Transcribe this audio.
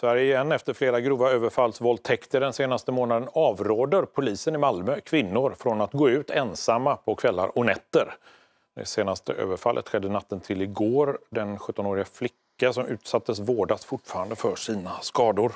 Sverige igen efter flera grova överfallsvåldtäkter den senaste månaden avråder polisen i Malmö kvinnor från att gå ut ensamma på kvällar och nätter. Det senaste överfallet skedde natten till igår. Den 17-åriga flicka som utsattes vårdas fortfarande för sina skador.